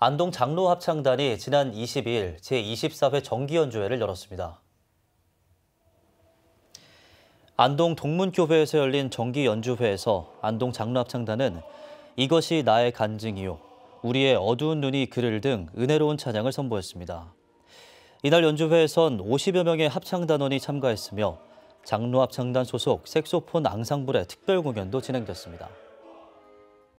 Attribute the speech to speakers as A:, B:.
A: 안동 장로 합창단이 지난 2 0일 제24회 정기연주회를 열었습니다. 안동 동문교회에서 열린 정기연주회에서 안동 장로 합창단은 이것이 나의 간증이요 우리의 어두운 눈이 그를 등 은혜로운 찬양을 선보였습니다. 이날 연주회에선 50여 명의 합창단원이 참가했으며 장로 합창단 소속 색소폰 앙상블의 특별 공연도 진행됐습니다.